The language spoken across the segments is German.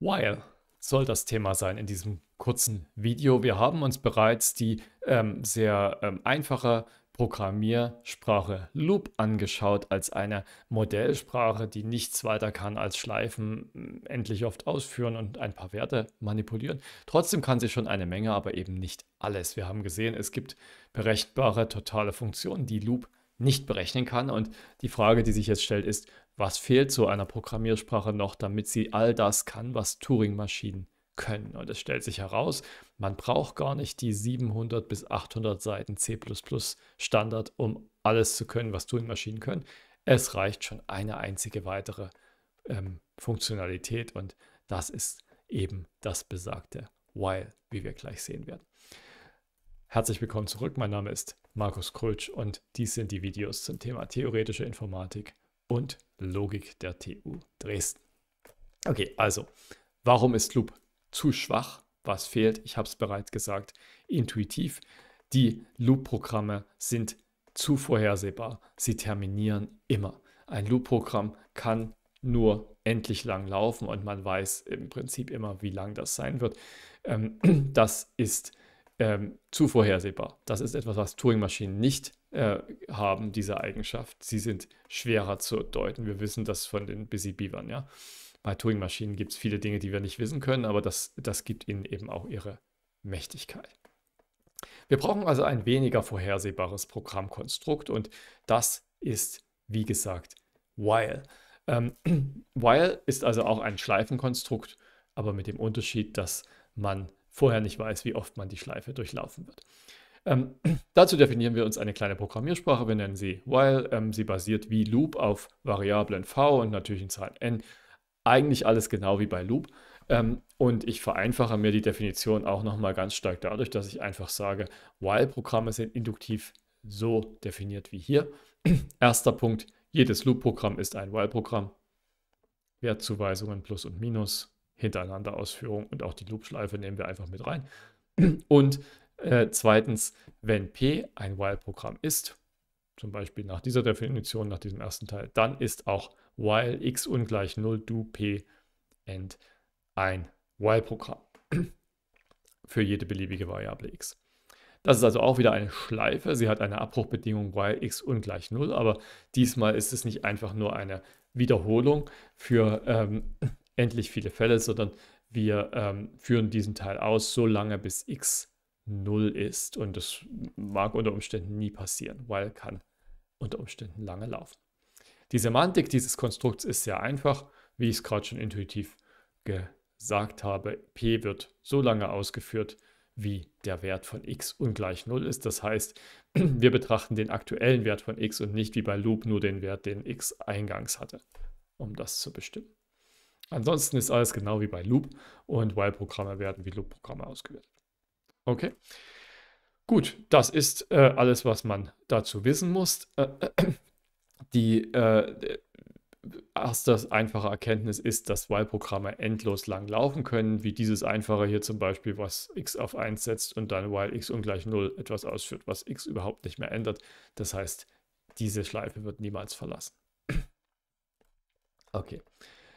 While soll das Thema sein in diesem kurzen Video. Wir haben uns bereits die ähm, sehr ähm, einfache Programmiersprache Loop angeschaut als eine Modellsprache, die nichts weiter kann als Schleifen mm, endlich oft ausführen und ein paar Werte manipulieren. Trotzdem kann sie schon eine Menge, aber eben nicht alles. Wir haben gesehen, es gibt berechtbare totale Funktionen, die Loop nicht berechnen kann. Und die Frage, die sich jetzt stellt, ist, was fehlt so einer Programmiersprache noch, damit sie all das kann, was Turing-Maschinen können? Und es stellt sich heraus, man braucht gar nicht die 700 bis 800 Seiten C++ Standard, um alles zu können, was Turing-Maschinen können. Es reicht schon eine einzige weitere ähm, Funktionalität und das ist eben das besagte While, wie wir gleich sehen werden. Herzlich willkommen zurück, mein Name ist Markus Krutsch und dies sind die Videos zum Thema theoretische Informatik und Logik der TU Dresden. Okay, also, warum ist Loop zu schwach? Was fehlt? Ich habe es bereits gesagt, intuitiv. Die Loop-Programme sind zu vorhersehbar. Sie terminieren immer. Ein Loop-Programm kann nur endlich lang laufen und man weiß im Prinzip immer, wie lang das sein wird. Ähm, das ist ähm, zu vorhersehbar. Das ist etwas, was Turing-Maschinen nicht äh, haben diese Eigenschaft. Sie sind schwerer zu deuten. Wir wissen das von den Busy Beavern, ja. Bei Turing-Maschinen gibt es viele Dinge, die wir nicht wissen können, aber das, das gibt ihnen eben auch ihre Mächtigkeit. Wir brauchen also ein weniger vorhersehbares Programmkonstrukt und das ist, wie gesagt, while. Ähm, while ist also auch ein Schleifenkonstrukt, aber mit dem Unterschied, dass man vorher nicht weiß, wie oft man die Schleife durchlaufen wird. Ähm, dazu definieren wir uns eine kleine Programmiersprache, wir nennen sie while. Ähm, sie basiert wie Loop auf Variablen v und natürlichen Zahlen n. Eigentlich alles genau wie bei Loop. Ähm, und ich vereinfache mir die Definition auch nochmal ganz stark dadurch, dass ich einfach sage, while-Programme sind induktiv so definiert wie hier. Erster Punkt, jedes Loop-Programm ist ein while-Programm. Wertzuweisungen plus und minus, hintereinander Ausführung und auch die Loop-Schleife nehmen wir einfach mit rein. Und äh, zweitens, wenn P ein While-Programm ist, zum Beispiel nach dieser Definition, nach diesem ersten Teil, dann ist auch while x ungleich 0 do p end ein while-Programm für jede beliebige Variable x. Das ist also auch wieder eine Schleife. Sie hat eine Abbruchbedingung while x ungleich 0, aber diesmal ist es nicht einfach nur eine Wiederholung für ähm, endlich viele Fälle, sondern wir ähm, führen diesen Teil aus, solange bis x null ist. Und das mag unter Umständen nie passieren, While kann unter Umständen lange laufen. Die Semantik dieses Konstrukts ist sehr einfach, wie ich es gerade schon intuitiv gesagt habe. P wird so lange ausgeführt, wie der Wert von x ungleich 0 ist. Das heißt, wir betrachten den aktuellen Wert von x und nicht wie bei Loop nur den Wert, den x eingangs hatte, um das zu bestimmen. Ansonsten ist alles genau wie bei Loop und While-Programme werden wie Loop-Programme ausgewertet. Okay. Gut, das ist äh, alles, was man dazu wissen muss. Äh, äh die äh, erste einfache Erkenntnis ist, dass While-Programme endlos lang laufen können, wie dieses einfache hier zum Beispiel, was x auf 1 setzt und dann while x ungleich 0 etwas ausführt, was x überhaupt nicht mehr ändert. Das heißt, diese Schleife wird niemals verlassen. Okay.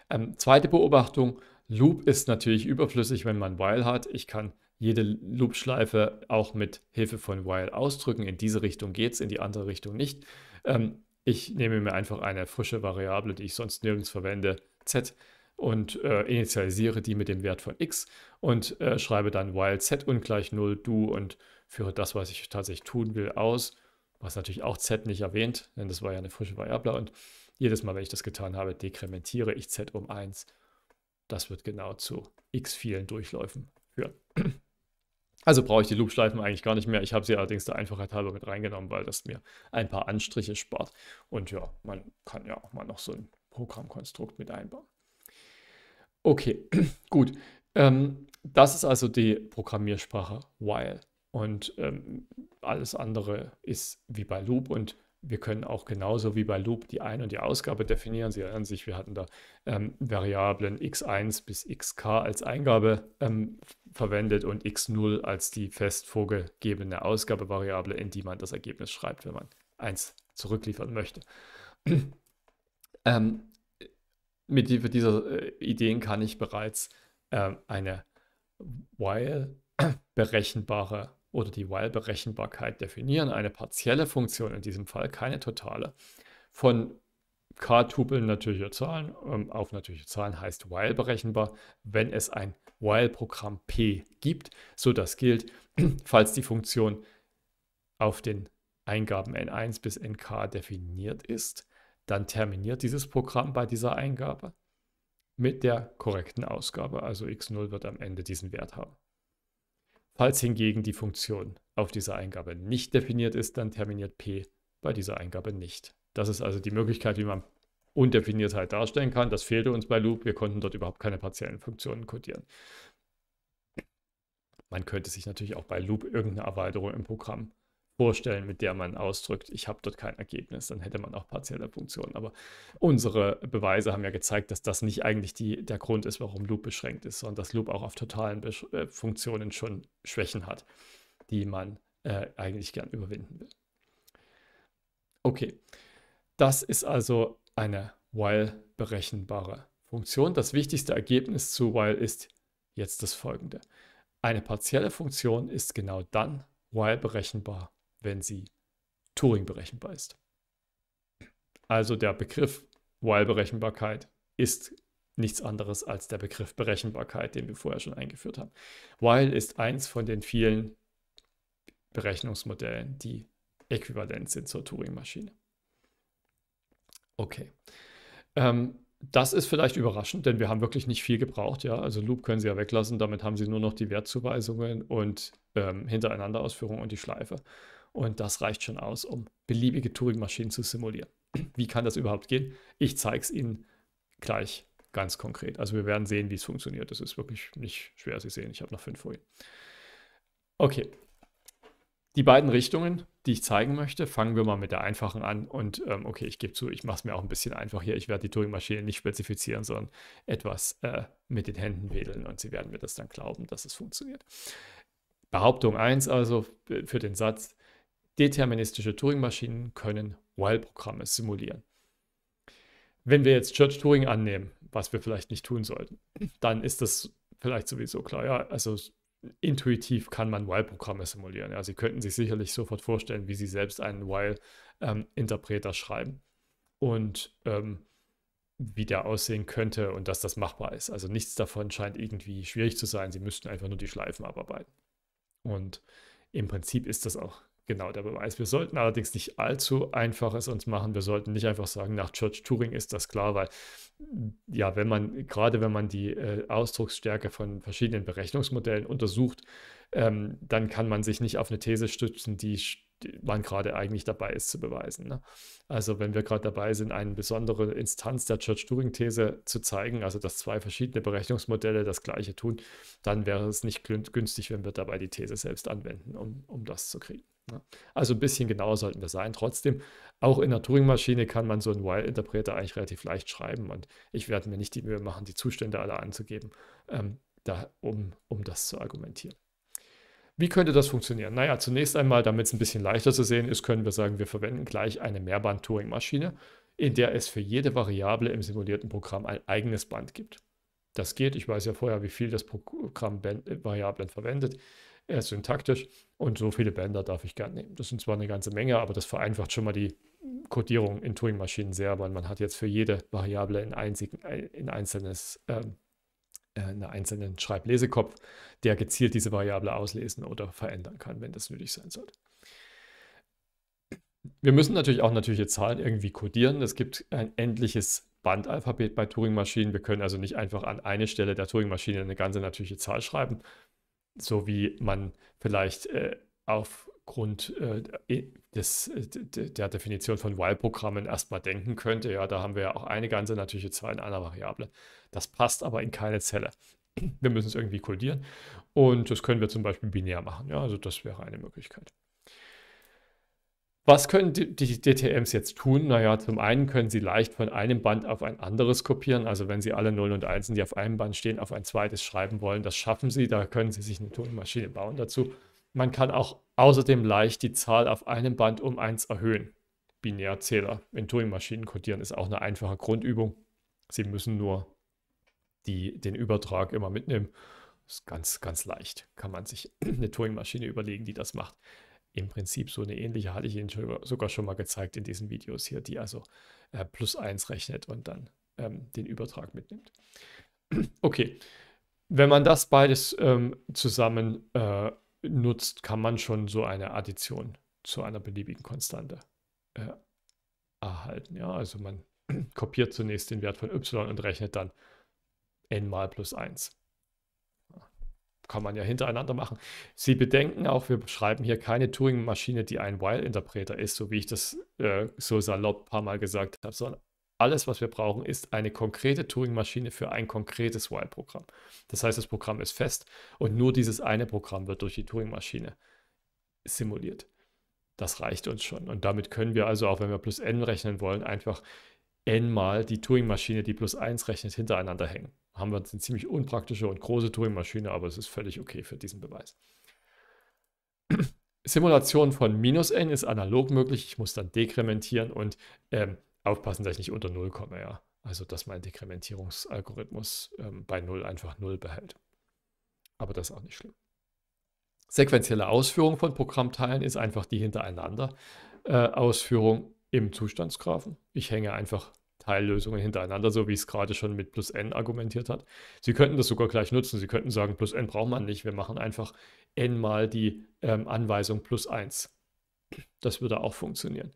Ähm, zweite Beobachtung, Loop ist natürlich überflüssig, wenn man while hat. Ich kann jede Loop-Schleife auch mit Hilfe von while ausdrücken. In diese Richtung geht es, in die andere Richtung nicht. Ähm, ich nehme mir einfach eine frische Variable, die ich sonst nirgends verwende, z, und äh, initialisiere die mit dem Wert von x und äh, schreibe dann while z ungleich 0 do und führe das, was ich tatsächlich tun will, aus, was natürlich auch z nicht erwähnt, denn das war ja eine frische Variable und jedes Mal, wenn ich das getan habe, dekrementiere ich z um 1. Das wird genau zu x vielen Durchläufen führen. Also brauche ich die Loop-Schleifen eigentlich gar nicht mehr. Ich habe sie allerdings der Einfachheit halber mit reingenommen, weil das mir ein paar Anstriche spart. Und ja, man kann ja auch mal noch so ein Programmkonstrukt mit einbauen. Okay, gut. Ähm, das ist also die Programmiersprache while. Und ähm, alles andere ist wie bei Loop und wir können auch genauso wie bei Loop die Ein- und die Ausgabe definieren. Sie erinnern sich, wir hatten da ähm, Variablen x1 bis xk als Eingabe ähm, verwendet und x0 als die fest vorgegebene Ausgabevariable, in die man das Ergebnis schreibt, wenn man 1 zurückliefern möchte. ähm, mit, die, mit, dieser äh, Ideen kann ich bereits äh, eine while berechenbare oder die While-Berechenbarkeit definieren, eine partielle Funktion, in diesem Fall keine totale, von k-Tupeln natürlicher Zahlen ähm, auf natürliche Zahlen heißt while berechenbar, wenn es ein while-Programm p gibt, so das gilt, falls die Funktion auf den Eingaben n1 bis nk definiert ist, dann terminiert dieses Programm bei dieser Eingabe mit der korrekten Ausgabe, also x0 wird am Ende diesen Wert haben. Falls hingegen die Funktion auf dieser Eingabe nicht definiert ist, dann terminiert p bei dieser Eingabe nicht. Das ist also die Möglichkeit, wie man Undefiniertheit halt darstellen kann. Das fehlte uns bei Loop. Wir konnten dort überhaupt keine partiellen Funktionen codieren. Man könnte sich natürlich auch bei Loop irgendeine Erweiterung im Programm vorstellen, mit der man ausdrückt, ich habe dort kein Ergebnis. Dann hätte man auch partielle Funktionen. Aber unsere Beweise haben ja gezeigt, dass das nicht eigentlich die, der Grund ist, warum Loop beschränkt ist, sondern dass Loop auch auf totalen Besch äh, Funktionen schon Schwächen hat, die man äh, eigentlich gern überwinden will. Okay, das ist also eine while berechenbare Funktion. Das wichtigste Ergebnis zu while ist jetzt das folgende. Eine partielle Funktion ist genau dann while berechenbar, wenn sie Turing berechenbar ist. Also der Begriff While-Berechenbarkeit ist nichts anderes als der Begriff Berechenbarkeit, den wir vorher schon eingeführt haben. While ist eins von den vielen Berechnungsmodellen, die äquivalent sind zur Turing-Maschine. Okay. Ähm, das ist vielleicht überraschend, denn wir haben wirklich nicht viel gebraucht. Ja? Also Loop können Sie ja weglassen, damit haben Sie nur noch die Wertzuweisungen und ähm, hintereinander und die Schleife. Und das reicht schon aus, um beliebige Turing-Maschinen zu simulieren. Wie kann das überhaupt gehen? Ich zeige es Ihnen gleich ganz konkret. Also wir werden sehen, wie es funktioniert. Das ist wirklich nicht schwer. Sie sehen, ich habe noch fünf Folien. Okay. Die beiden Richtungen, die ich zeigen möchte, fangen wir mal mit der einfachen an. Und ähm, okay, ich gebe zu, ich mache es mir auch ein bisschen einfach hier. Ich werde die Turing-Maschine nicht spezifizieren, sondern etwas äh, mit den Händen wedeln und Sie werden mir das dann glauben, dass es funktioniert. Behauptung 1 also äh, für den Satz, Deterministische Turing-Maschinen können While-Programme simulieren. Wenn wir jetzt Church Turing annehmen, was wir vielleicht nicht tun sollten, dann ist das vielleicht sowieso klar. Ja, also intuitiv kann man While-Programme simulieren. Ja, Sie könnten sich sicherlich sofort vorstellen, wie Sie selbst einen While-Interpreter ähm, schreiben und ähm, wie der aussehen könnte und dass das machbar ist. Also nichts davon scheint irgendwie schwierig zu sein. Sie müssten einfach nur die Schleifen abarbeiten. Und im Prinzip ist das auch genau der Beweis. Wir sollten allerdings nicht allzu einfach es uns machen. Wir sollten nicht einfach sagen, nach Church Turing ist das klar, weil mm, ja, wenn man, gerade wenn man die äh, Ausdrucksstärke von verschiedenen Berechnungsmodellen untersucht, ähm, dann kann man sich nicht auf eine These stützen, die man gerade eigentlich dabei ist zu beweisen. Ne? Also wenn wir gerade dabei sind, eine besondere Instanz der Church-Turing-These zu zeigen, also dass zwei verschiedene Berechnungsmodelle das gleiche tun, dann wäre es nicht günstig, wenn wir dabei die These selbst anwenden, um, um das zu kriegen. Ne? Also ein bisschen genauer sollten wir sein. Trotzdem, auch in der Turing-Maschine kann man so einen While-Interpreter eigentlich relativ leicht schreiben und ich werde mir nicht die Mühe machen, die Zustände alle anzugeben, ähm, da, um, um das zu argumentieren. Wie könnte das funktionieren? Naja, zunächst einmal, damit es ein bisschen leichter zu sehen ist, können wir sagen, wir verwenden gleich eine Mehrband-Turing-Maschine, in der es für jede Variable im simulierten Programm ein eigenes Band gibt. Das geht, ich weiß ja vorher, wie viel das Programm Variablen verwendet er ist syntaktisch und so viele Bänder darf ich gar nehmen. Das sind zwar eine ganze Menge, aber das vereinfacht schon mal die Codierung in Turing-Maschinen sehr, weil man hat jetzt für jede Variable in, einzigen, in einzelnes, ähm, äh, einen einzelnen Schreiblesekopf, der gezielt diese Variable auslesen oder verändern kann, wenn das nötig sein sollte. Wir müssen natürlich auch natürliche Zahlen irgendwie codieren. Es gibt ein endliches Bandalphabet bei Turing-Maschinen. Wir können also nicht einfach an eine Stelle der Turing-Maschine eine ganze natürliche Zahl schreiben so wie man vielleicht äh, aufgrund äh, des, äh, der Definition von While-Programmen erstmal denken könnte. Ja, da haben wir ja auch eine ganze natürliche Zahl in einer Variable. Das passt aber in keine Zelle. Wir müssen es irgendwie kodieren und das können wir zum Beispiel binär machen. Ja, also das wäre eine Möglichkeit. Was können die, DTMs jetzt tun? Naja, zum einen können sie leicht von einem Band auf ein anderes kopieren. Also wenn sie alle Nullen und Einsen, die auf einem Band stehen, auf ein zweites schreiben wollen, das schaffen sie. Da können sie sich eine Tonmaschine bauen dazu. Man kann auch außerdem leicht die Zahl auf einem Band um 1 erhöhen. Binärzähler in Turing-Maschinen codieren ist auch eine einfache Grundübung. Sie müssen nur die, den Übertrag immer mitnehmen. Das Ist ganz, ganz leicht. Kann man sich eine Turing-Maschine überlegen, die das macht im Prinzip so eine ähnliche hatte ich Ihnen sogar schon mal gezeigt in diesen Videos hier, die also äh, plus 1 rechnet und dann ähm, den Übertrag mitnimmt. okay, wenn man das beides ähm, zusammen äh, nutzt, kann man schon so eine Addition zu einer beliebigen Konstante äh, erhalten. Ja, also man kopiert zunächst den Wert von y und rechnet dann n mal plus 1 kann man ja hintereinander machen. Sie bedenken auch, wir beschreiben hier keine Turing-Maschine, die ein While-Interpreter ist, so wie ich das äh, so salopp ein paar Mal gesagt habe, sondern alles, was wir brauchen, ist eine konkrete Turing-Maschine für ein konkretes While-Programm. Das heißt, das Programm ist fest und nur dieses eine Programm wird durch die Turing-Maschine simuliert. Das reicht uns schon. Und damit können wir also, auch wenn wir plus n rechnen wollen, einfach n mal die Turing-Maschine, die plus 1 rechnet, hintereinander hängen haben wir eine ziemlich unpraktische und große Turing-Maschine, aber es ist völlig okay für diesen Beweis. Simulation von minus n ist analog möglich. Ich muss dann dekrementieren und ähm, aufpassen, dass ich nicht unter 0 komme. Ja? Also, dass mein Dekrementierungsalgorithmus ähm, bei 0 einfach 0 behält. Aber das ist auch nicht schlimm. Sequentielle Ausführung von Programmteilen ist einfach die hintereinander äh, Ausführung im Zustandsgrafen. Ich hänge einfach Teillösungen hintereinander, so wie es gerade schon mit plus n argumentiert hat. Sie könnten das sogar gleich nutzen. Sie könnten sagen, plus n braucht man nicht. Wir machen einfach n mal die ähm, Anweisung plus 1. Das würde auch funktionieren.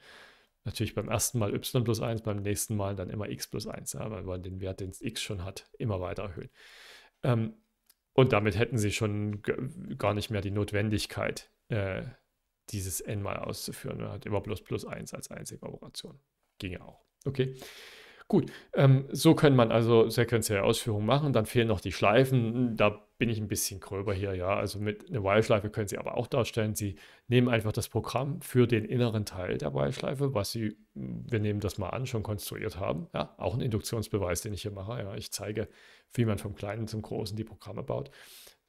Natürlich beim ersten Mal y plus 1, beim nächsten Mal dann immer x plus 1, ja, weil man den Wert, den x schon hat, immer weiter erhöhen. Ähm, und damit hätten sie schon gar nicht mehr die Notwendigkeit, äh, dieses n mal auszuführen. Man hat immer plus plus 1 als einzige Operation. Ging ja auch. Okay. Gut, ähm, so können man also sequenzielle Ausführungen machen. Dann fehlen noch die Schleifen. Hm, da bin ich ein bisschen gröber hier, ja. Also mit einer While-Schleife können Sie aber auch darstellen. Sie nehmen einfach das Programm für den inneren Teil der While-Schleife, was Sie, hm, wir nehmen das mal an, schon konstruiert haben. Ja, auch ein Induktionsbeweis, den ich hier mache. Ja, ich zeige, wie man vom Kleinen zum Großen die Programme baut.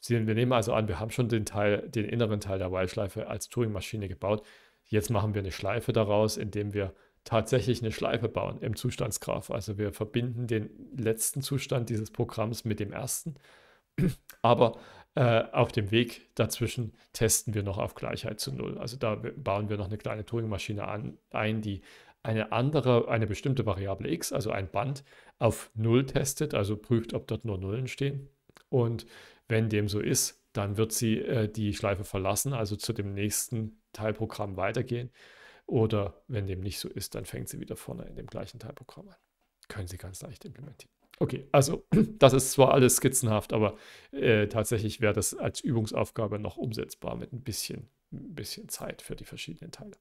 Sie, wir nehmen also an, wir haben schon den Teil, den inneren Teil der While-Schleife als Turing-Maschine gebaut. Jetzt machen wir eine Schleife daraus, indem wir tatsächlich eine Schleife bauen im Zustandsgraph. Also wir verbinden den letzten Zustand dieses Programms mit dem ersten, aber äh, auf dem Weg dazwischen testen wir noch auf Gleichheit zu Null. Also da bauen wir noch eine kleine Turing-Maschine ein, die eine andere, eine bestimmte Variable x, also ein Band, auf Null testet, also prüft, ob dort nur Nullen stehen. Und wenn dem so ist, dann wird sie äh, die Schleife verlassen, also zu dem nächsten Teilprogramm weitergehen oder wenn dem nicht so ist, dann fängt sie wieder vorne in dem gleichen Teilprogramm an. Können Sie ganz leicht implementieren. Okay, also das ist zwar alles skizzenhaft, aber äh, tatsächlich wäre das als Übungsaufgabe noch umsetzbar mit ein bisschen, ein bisschen Zeit für die verschiedenen Teile.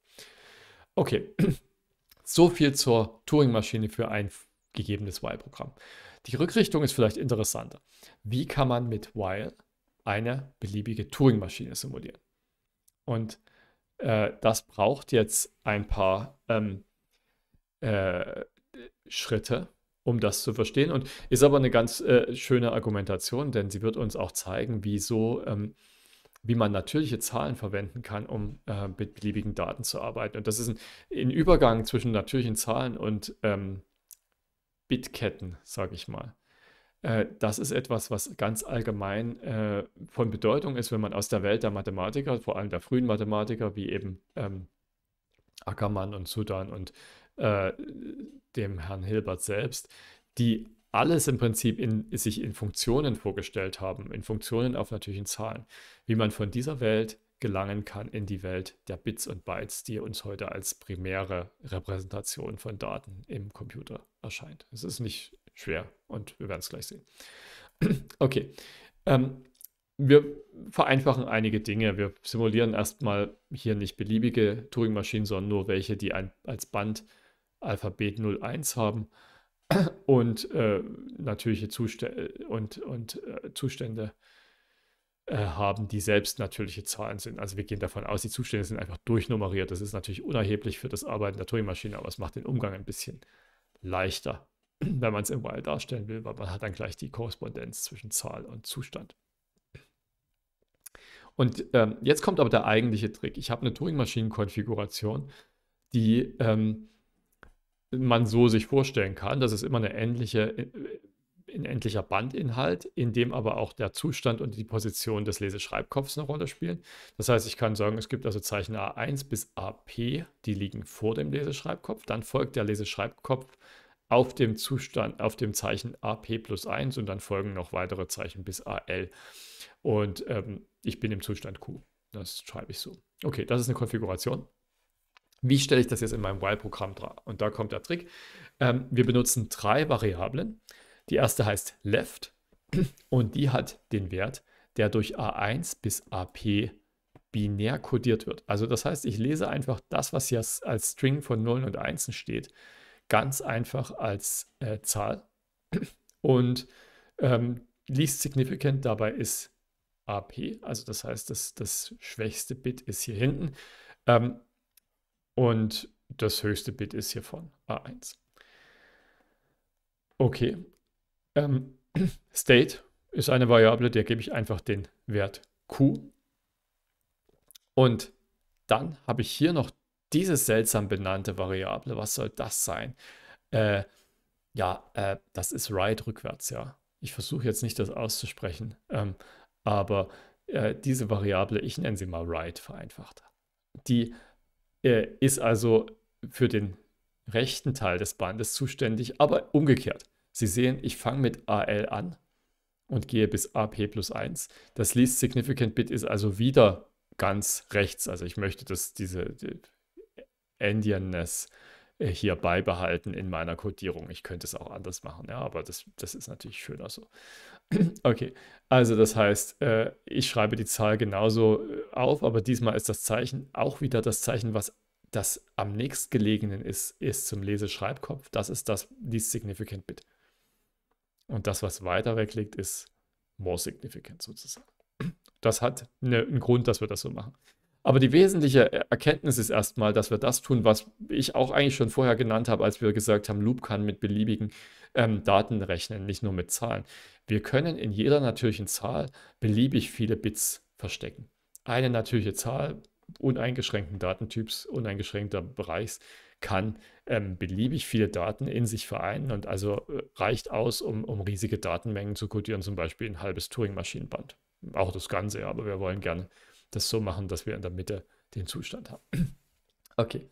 Okay, so viel zur Turing-Maschine für ein gegebenes while-Programm. Die Rückrichtung ist vielleicht interessanter. Wie kann man mit while eine beliebige Turing-Maschine simulieren? Und äh, das braucht jetzt ein paar ähm, äh, Schritte, um das zu verstehen. Und ist aber eine ganz äh, schöne Argumentation, denn sie wird uns auch zeigen, wieso, ähm, wie man natürliche Zahlen verwenden kann, um äh, mit beliebigen Daten zu arbeiten. Und das ist ein, ein Übergang zwischen natürlichen Zahlen und ähm, Bitketten, sage ich mal. Äh, das ist etwas, was ganz allgemein äh, von Bedeutung ist, wenn man aus der Welt der Mathematiker, vor allem der frühen Mathematiker, wie eben ähm, Ackermann und Sudan und äh, dem Herrn Hilbert selbst, die alles im Prinzip in, sich in Funktionen vorgestellt haben, in Funktionen auf natürlichen Zahlen, wie man von dieser Welt gelangen kann in die Welt der Bits und Bytes, die uns heute als primäre Repräsentation von Daten im Computer erscheint. Es ist nicht schwer. Und wir werden es gleich sehen. okay. Ähm, wir vereinfachen einige Dinge. Wir simulieren erstmal hier nicht beliebige Turing-Maschinen, sondern nur welche, die ein, als Band Alphabet 01 haben und äh, natürliche Zustände und, und äh, Zustände äh, haben, die selbst natürliche Zahlen sind. Also wir gehen davon aus, die Zustände sind einfach durchnummeriert. Das ist natürlich unerheblich für das Arbeiten der Turing-Maschine, aber es macht den Umgang ein bisschen leichter. wenn man es im While darstellen will, weil man hat dann gleich die Korrespondenz zwischen Zahl und Zustand. Und ähm, jetzt kommt aber der eigentliche Trick. Ich habe eine Turing-Maschinen-Konfiguration, die ähm, man so sich vorstellen kann. Das ist immer eine endliche, äh, ein endlicher Bandinhalt, in dem aber auch der Zustand und die Position des Leseschreibkopfs eine Rolle spielen. Das heißt, ich kann sagen, es gibt also Zeichen A1 bis AP, die liegen vor dem Leseschreibkopf. Dann folgt der Leseschreibkopf auf dem Zustand, auf dem Zeichen AP plus 1 und dann folgen noch weitere Zeichen bis AL. Und ähm, ich bin im Zustand Q. Das schreibe ich so. Okay, das ist eine Konfiguration. Wie stelle ich das jetzt in meinem While-Programm dran? Und da kommt der Trick. Ähm, wir benutzen drei Variablen. Die erste heißt left und die hat den Wert, der durch A1 bis AP binär kodiert wird. Also das heißt, ich lese einfach das, was hier als String von 0 und 1 steht, ganz einfach als äh, Zahl und ähm, least significant dabei ist AP, also das heißt, das, das schwächste Bit ist hier hinten ähm, und das höchste Bit ist hiervon A1. Okay, ähm, State ist eine Variable, der gebe ich einfach den Wert Q und dann habe ich hier noch diese seltsam benannte Variable, was soll das sein? Äh, ja, äh, das ist right rückwärts, ja. Ich versuche jetzt nicht, das auszusprechen, ähm, aber äh, diese Variable, ich nenne sie mal right vereinfacht, die äh, ist also für den rechten Teil des Bandes zuständig, aber umgekehrt. Sie sehen, ich fange mit AL an und gehe bis AP plus 1. Das Least Significant Bit ist also wieder ganz rechts. Also ich möchte, dass diese, Endianness äh, hier beibehalten in meiner Codierung. Ich könnte es auch anders machen, ja, aber das, das ist natürlich schöner so. okay, also das heißt, äh, ich schreibe die Zahl genauso äh, auf, aber diesmal ist das Zeichen auch wieder das Zeichen, was das am nächstgelegenen ist, ist zum Leseschreibkopf. Das ist das Least Significant Bit. Und das, was weiter weg liegt, ist More Significant sozusagen. Das hat eine, einen Grund, dass wir das so machen. Aber die wesentliche Erkenntnis ist erstmal, dass wir das tun, was ich auch eigentlich schon vorher genannt habe, als wir gesagt haben, Loop kann mit beliebigen ähm, Daten rechnen, nicht nur mit Zahlen. Wir können in jeder natürlichen Zahl beliebig viele Bits verstecken. Eine natürliche Zahl uneingeschränkten Datentyps, uneingeschränkter Bereichs, kann ähm, beliebig viele Daten in sich vereinen und also äh, reicht aus, um, um riesige Datenmengen zu codieren, zum Beispiel ein halbes Turing-Maschinenband. Auch das Ganze, aber wir wollen gerne das so machen, dass wir in der Mitte den Zustand haben. Okay.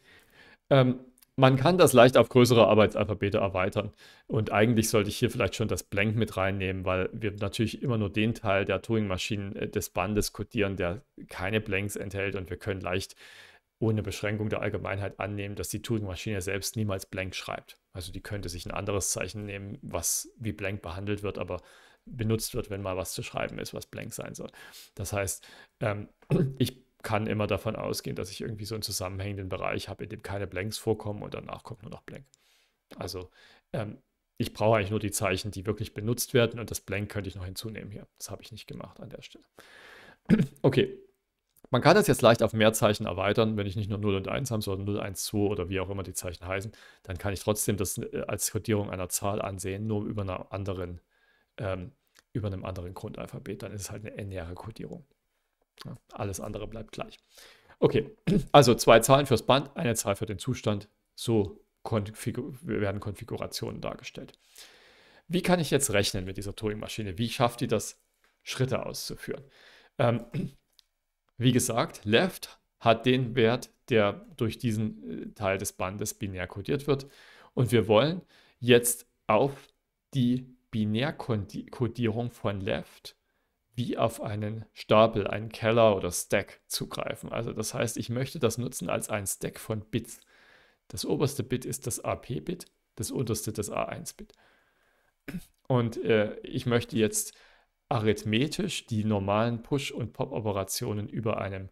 Ähm, man kann das leicht auf größere Arbeitsalphabete erweitern. Und eigentlich sollte ich hier vielleicht schon das Blank mit reinnehmen, weil wir natürlich immer nur den Teil der Turing-Maschinen äh, des Bandes codieren, der keine Blanks enthält. Und wir können leicht ohne Beschränkung der Allgemeinheit annehmen, dass die Turing-Maschine selbst niemals Blank schreibt. Also die könnte sich ein anderes Zeichen nehmen, was wie Blank behandelt wird, aber benutzt wird, wenn mal was zu schreiben ist, was blank sein soll. Das heißt, ähm, ich kann immer davon ausgehen, dass ich irgendwie so einen zusammenhängenden Bereich habe, in dem keine Blanks vorkommen und danach kommt nur noch Blank. Also ähm, ich brauche eigentlich nur die Zeichen, die wirklich benutzt werden und das Blank könnte ich noch hinzunehmen hier. Das habe ich nicht gemacht an der Stelle. okay. Man kann das jetzt leicht auf mehr Zeichen erweitern, wenn ich nicht nur 0 und 1 habe, sondern 0, 1, 2 oder wie auch immer die Zeichen heißen, dann kann ich trotzdem das äh, als Kodierung einer Zahl ansehen, nur über einer anderen ähm, über einem anderen Grundalphabet, dann ist es halt eine n-jährige Codierung. Ja, alles andere bleibt gleich. Okay, also zwei Zahlen fürs Band, eine Zahl für den Zustand. So konfigur werden Konfigurationen dargestellt. Wie kann ich jetzt rechnen mit dieser Turing-Maschine? Wie schafft die das, Schritte auszuführen? Ähm, wie gesagt, left hat den Wert, der durch diesen äh, Teil des Bandes binär kodiert wird. Und wir wollen jetzt auf die Binärkodierung von left wie auf einen Stapel, einen Keller oder Stack zugreifen. Also das heißt, ich möchte das nutzen als ein Stack von Bits. Das oberste Bit ist das AP-Bit, das unterste das A1-Bit. Und äh, ich möchte jetzt arithmetisch die normalen Push- und Pop-Operationen über einem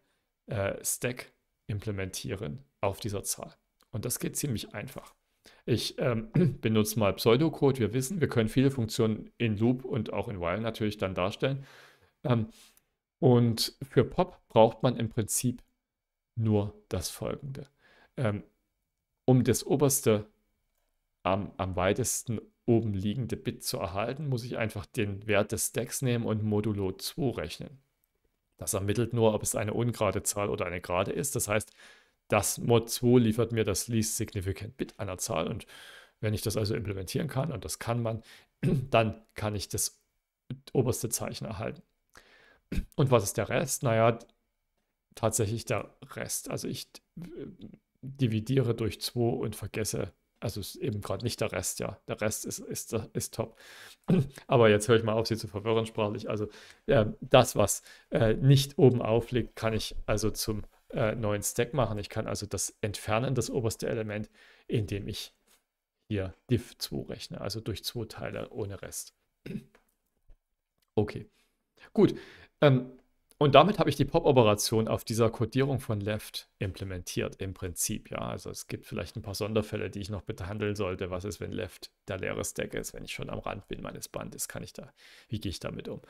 äh, Stack implementieren auf dieser Zahl. Und das geht ziemlich einfach. Ich ähm, benutze mal Pseudocode. Wir wissen, wir können viele Funktionen in Loop und auch in While natürlich dann darstellen. Ähm, und für Pop braucht man im Prinzip nur das Folgende. Ähm, um das oberste, am, am weitesten oben liegende Bit zu erhalten, muss ich einfach den Wert des Stacks nehmen und modulo 2 rechnen. Das ermittelt nur, ob es eine ungerade Zahl oder eine gerade ist. Das heißt, das Mod 2 liefert mir das Least Significant Bit einer Zahl und wenn ich das also implementieren kann, und das kann man, dann kann ich das oberste Zeichen erhalten. Und was ist der Rest? Naja, tatsächlich der Rest. Also ich äh, dividiere durch 2 und vergesse, also ist eben gerade nicht der Rest, ja. Der Rest ist, ist, ist top. Aber jetzt höre ich mal auf, sie zu verwirren sprachlich. Also äh, das, was äh, nicht oben aufliegt, kann ich also zum äh, neuen Stack machen. Ich kann also das Entfernen, das oberste Element, indem ich hier div 2 rechne, also durch zwei Teile ohne Rest. Okay, gut. Ähm, und damit habe ich die Pop-Operation auf dieser Codierung von left implementiert, im Prinzip. Ja, also es gibt vielleicht ein paar Sonderfälle, die ich noch behandeln sollte. Was ist, wenn left der leere Stack ist? Wenn ich schon am Rand bin meines Bandes, kann ich da, wie gehe ich damit um?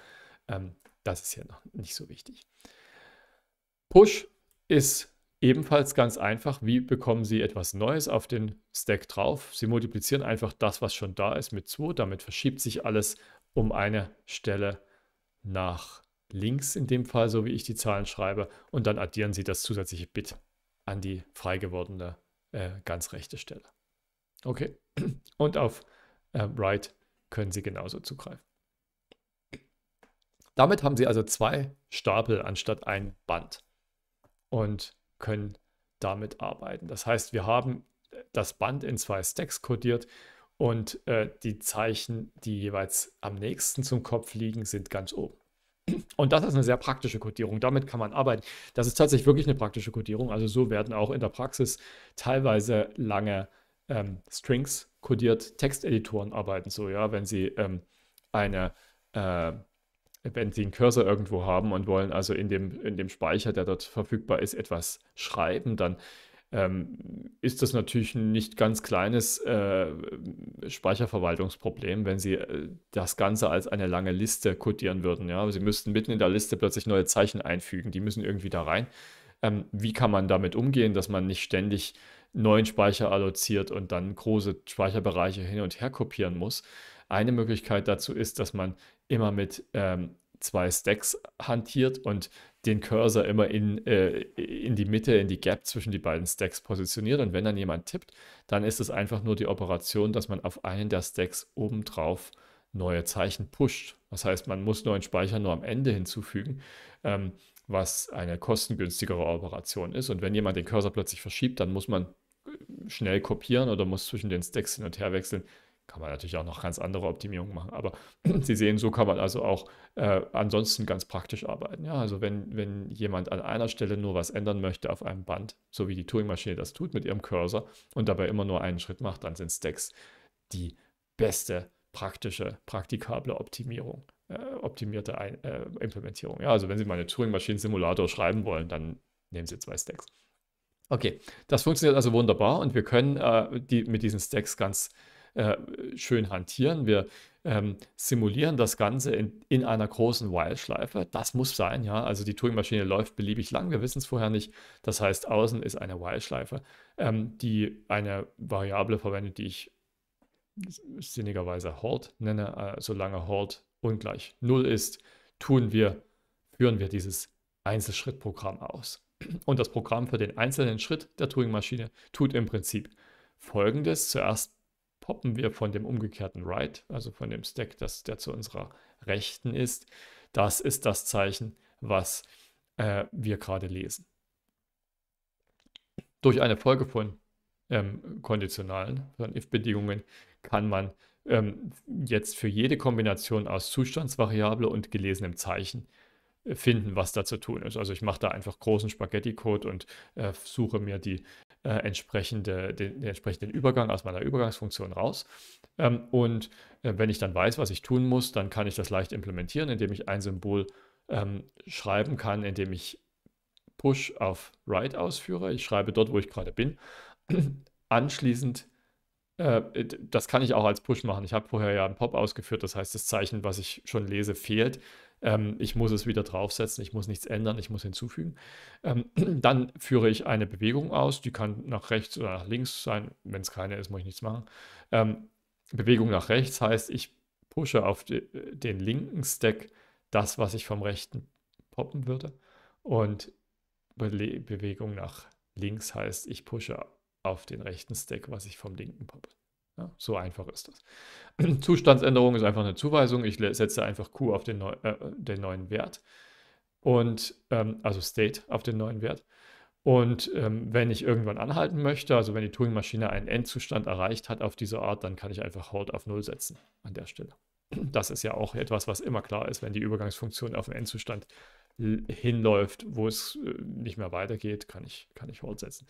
Ähm, das ist ja noch nicht so wichtig. Push ist ebenfalls ganz einfach, wie bekommen Sie etwas Neues auf den Stack drauf. Sie multiplizieren einfach das, was schon da ist, mit 2. Damit verschiebt sich alles um eine Stelle nach links, in dem Fall, so wie ich die Zahlen schreibe. Und dann addieren Sie das zusätzliche Bit an die frei gewordene äh, ganz rechte Stelle. Okay, und auf äh, Right können Sie genauso zugreifen. Damit haben Sie also zwei Stapel anstatt ein Band und können damit arbeiten. Das heißt, wir haben äh, das Band in zwei Stacks codiert und äh, die Zeichen, die jeweils am nächsten zum Kopf liegen, sind ganz oben. Und das ist eine sehr praktische Codierung. Damit kann man arbeiten. Das ist tatsächlich wirklich eine praktische Codierung. Also so werden auch in der Praxis teilweise lange ähm, Strings codiert. Texteditoren arbeiten so, ja, wenn sie ähm, eine äh, wenn Sie einen Cursor irgendwo haben und wollen also in dem, in dem Speicher, der dort verfügbar ist, etwas schreiben, dann ähm, ist das natürlich ein nicht ganz kleines äh, Speicherverwaltungsproblem, wenn Sie äh, das Ganze als eine lange Liste kodieren würden. Ja? Sie müssten mitten in der Liste plötzlich neue Zeichen einfügen, die müssen irgendwie da rein. Ähm, wie kann man damit umgehen, dass man nicht ständig neuen Speicher alloziert und dann große Speicherbereiche hin und her kopieren muss? Eine Möglichkeit dazu ist, dass man immer mit ähm, zwei Stacks hantiert und den Cursor immer in, äh, in die Mitte, in die Gap zwischen die beiden Stacks positioniert. Und wenn dann jemand tippt, dann ist es einfach nur die Operation, dass man auf einen der Stacks obendrauf neue Zeichen pusht. Das heißt, man muss neuen Speicher nur am Ende hinzufügen, ähm, was eine kostengünstigere Operation ist. Und wenn jemand den Cursor plötzlich verschiebt, dann muss man äh, schnell kopieren oder muss zwischen den Stacks hin und her wechseln, kann man natürlich auch noch ganz andere Optimierungen machen. Aber Sie sehen, so kann man also auch äh, ansonsten ganz praktisch arbeiten. Ja, also wenn, wenn jemand an einer Stelle nur was ändern möchte auf einem Band, so wie die Turing-Maschine das tut mit ihrem Cursor und dabei immer nur einen Schritt macht, dann sind Stacks die beste praktische, praktikable Optimierung, äh, optimierte Ein äh, Implementierung. Ja, also wenn Sie mal eine Turing-Maschinen-Simulator schreiben wollen, dann nehmen Sie zwei Stacks. Okay, das funktioniert also wunderbar und wir können äh, die, mit diesen Stacks ganz äh, schön hantieren. Wir ähm, simulieren das Ganze in, in einer großen While-Schleife. Das muss sein, ja. Also die Turing-Maschine läuft beliebig lang, wir wissen es vorher nicht. Das heißt, außen ist eine While-Schleife, ähm, die eine Variable verwendet, die ich sinnigerweise Hort halt nenne. Äh, solange Hort halt ungleich 0 ist, tun wir, führen wir dieses Einzelschrittprogramm aus. Und das Programm für den einzelnen Schritt der Turing-Maschine tut im Prinzip folgendes. Zuerst poppen wir von dem umgekehrten Right, also von dem Stack, das, der zu unserer Rechten ist. Das ist das Zeichen, was äh, wir gerade lesen. Durch eine Folge von ähm, konditionalen, von if-Bedingungen, kann man ähm, jetzt für jede Kombination aus Zustandsvariable und gelesenem Zeichen finden, was da zu tun ist. Also ich mache da einfach großen Spaghetti-Code und äh, suche mir die äh, entsprechende, den, den, entsprechenden Übergang aus meiner Übergangsfunktion raus. Ähm, und äh, wenn ich dann weiß, was ich tun muss, dann kann ich das leicht implementieren, indem ich ein Symbol ähm, schreiben kann, indem ich Push auf Write ausführe. Ich schreibe dort, wo ich gerade bin. Anschließend äh, das kann ich auch als Push machen. Ich habe vorher ja einen Pop ausgeführt, das heißt, das Zeichen, was ich schon lese, fehlt ähm, ich muss es wieder draufsetzen, ich muss nichts ändern, ich muss hinzufügen. Ähm, dann führe ich eine Bewegung aus, die kann nach rechts oder nach links sein. Wenn es keine ist, muss ich nichts machen. Ähm, Bewegung nach rechts heißt, ich pushe auf die, den linken Stack das, was ich vom rechten poppen würde. Und Be Bewegung nach links heißt, ich pushe auf den rechten Stack, was ich vom linken poppe. Ja, so einfach ist das. Zustandsänderung ist einfach eine Zuweisung. Ich setze einfach Q auf den, neu, äh, den neuen Wert. Und ähm, also State auf den neuen Wert. Und ähm, wenn ich irgendwann anhalten möchte, also wenn die Turing-Maschine einen Endzustand erreicht hat auf diese Art, dann kann ich einfach Hold auf 0 setzen an der Stelle. Das ist ja auch etwas, was immer klar ist, wenn die Übergangsfunktion auf den Endzustand hinläuft, wo es äh, nicht mehr weitergeht, kann ich, kann ich Hold setzen.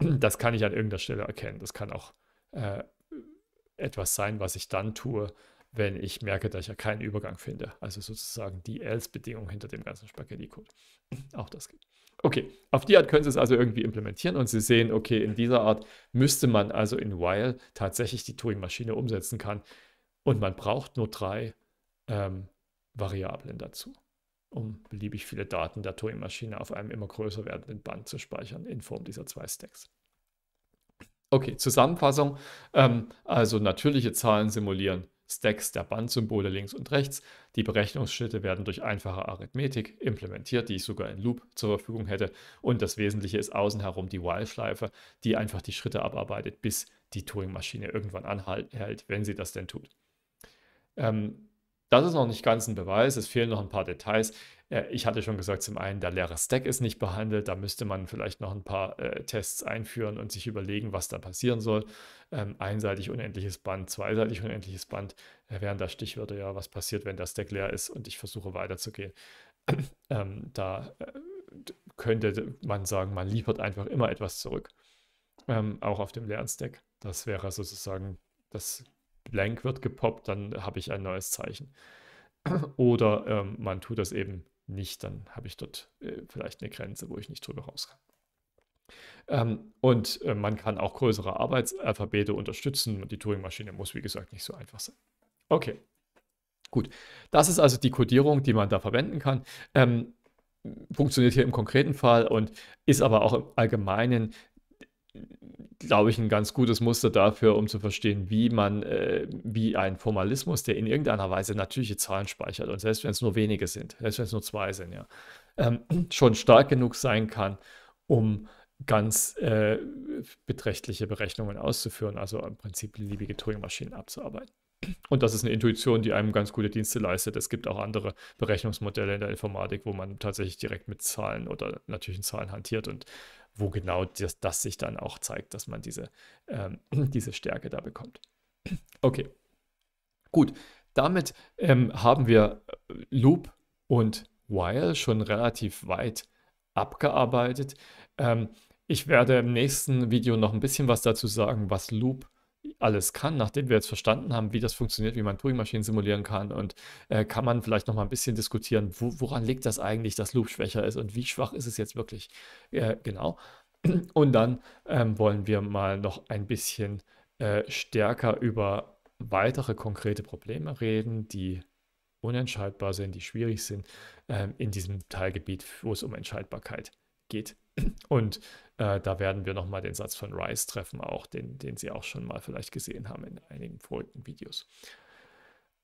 Das kann ich an irgendeiner Stelle erkennen. Das kann auch äh, etwas sein, was ich dann tue, wenn ich merke, dass ich ja keinen Übergang finde. Also sozusagen die Else-Bedingung hinter dem ganzen Spaghetti-Code. Auch das geht. Okay, auf die Art können Sie es also irgendwie implementieren und Sie sehen, okay, in dieser Art müsste man also in While tatsächlich die Turing-Maschine umsetzen kann und man braucht nur drei ähm, Variablen dazu, um beliebig viele Daten der Turing-Maschine auf einem immer größer werdenden Band zu speichern in Form dieser zwei Stacks. Okay, Zusammenfassung. Ähm, also natürliche Zahlen simulieren Stacks der Bandsymbole links und rechts. Die Berechnungsschritte werden durch einfache Arithmetik implementiert, die ich sogar in Loop zur Verfügung hätte. Und das Wesentliche ist außen herum die While-Schleife, die einfach die Schritte abarbeitet, bis die Turing-Maschine irgendwann anhält, wenn sie das denn tut. Ähm, das ist noch nicht ganz ein Beweis, es fehlen noch ein paar Details ich hatte schon gesagt, zum einen, der leere Stack ist nicht behandelt, da müsste man vielleicht noch ein paar äh, Tests einführen und sich überlegen, was da passieren soll. Ähm, einseitig unendliches Band, zweiseitig unendliches Band äh, wären da Stichwörter, ja, was passiert, wenn der Stack leer ist und ich versuche weiterzugehen. ähm, da äh, könnte man sagen, man liefert einfach immer etwas zurück, ähm, auch auf dem leeren Stack. Das wäre sozusagen, das Blank wird gepoppt, dann habe ich ein neues Zeichen. Oder ähm, man tut das eben nicht, dann habe ich dort äh, vielleicht eine Grenze, wo ich nicht drüber raus kann. Ähm, und äh, man kann auch größere Arbeitsalphabete unterstützen. Die Turing-Maschine muss, wie gesagt, nicht so einfach sein. Okay, gut. Das ist also die Codierung, die man da verwenden kann. Ähm, funktioniert hier im konkreten Fall und ist aber auch im Allgemeinen glaube ich, ein ganz gutes Muster dafür, um zu verstehen, wie man, äh, wie ein Formalismus, der in irgendeiner Weise natürliche Zahlen speichert, und selbst wenn es nur wenige sind, selbst wenn es nur zwei sind, ja, ähm, schon stark genug sein kann, um ganz äh, beträchtliche Berechnungen auszuführen, also im Prinzip beliebige Turing-Maschinen abzuarbeiten. Und das ist eine Intuition, die einem ganz gute Dienste leistet. Es gibt auch andere Berechnungsmodelle in der Informatik, wo man tatsächlich direkt mit Zahlen oder natürlichen Zahlen hantiert und wo genau das, das sich dann auch zeigt, dass man diese, ähm, diese Stärke da bekommt. Okay, gut. Damit ähm, haben wir äh, Loop und While schon relativ weit abgearbeitet. Ähm, ich werde im nächsten Video noch ein bisschen was dazu sagen, was Loop alles kann, nachdem wir jetzt verstanden haben, wie das funktioniert, wie man Turing-Maschinen simulieren kann und äh, kann man vielleicht noch mal ein bisschen diskutieren, wo, woran liegt das eigentlich, dass Loop schwächer ist und wie schwach ist es jetzt wirklich äh, genau. Und dann ähm, wollen wir mal noch ein bisschen äh, stärker über weitere konkrete Probleme reden, die unentscheidbar sind, die schwierig sind ähm, in diesem Teilgebiet, wo es um Entscheidbarkeit geht geht. Und äh, da werden wir nochmal den Satz von Rice treffen, auch den, den Sie auch schon mal vielleicht gesehen haben in einigen vorigen Videos.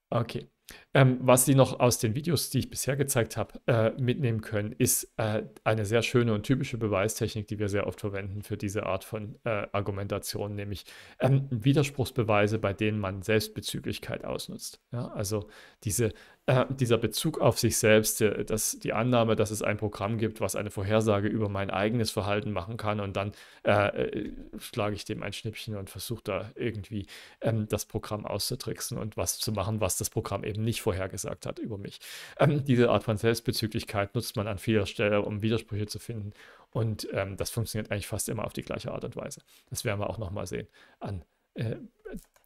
Okay. Ähm, was Sie noch aus den Videos, die ich bisher gezeigt habe, äh, mitnehmen können, ist äh, eine sehr schöne und typische Beweistechnik, die wir sehr oft verwenden für diese Art von äh, Argumentation, nämlich ähm, Widerspruchsbeweise, bei denen man Selbstbezüglichkeit ausnutzt. Ja? Also diese, äh, dieser Bezug auf sich selbst, äh, dass die Annahme, dass es ein Programm gibt, was eine Vorhersage über mein eigenes Verhalten machen kann und dann äh, schlage ich dem ein Schnippchen und versuche da irgendwie ähm, das Programm auszutricksen und was zu machen, was das Programm eben eben nicht vorhergesagt hat über mich. Ähm, diese Art von Selbstbezüglichkeit nutzt man an vieler Stelle, um Widersprüche zu finden. Und ähm, das funktioniert eigentlich fast immer auf die gleiche Art und Weise. Das werden wir auch nochmal sehen an, äh,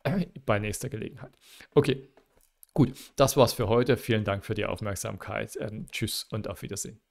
äh, bei nächster Gelegenheit. Okay, gut, das war's für heute. Vielen Dank für die Aufmerksamkeit. Ähm, tschüss und auf Wiedersehen.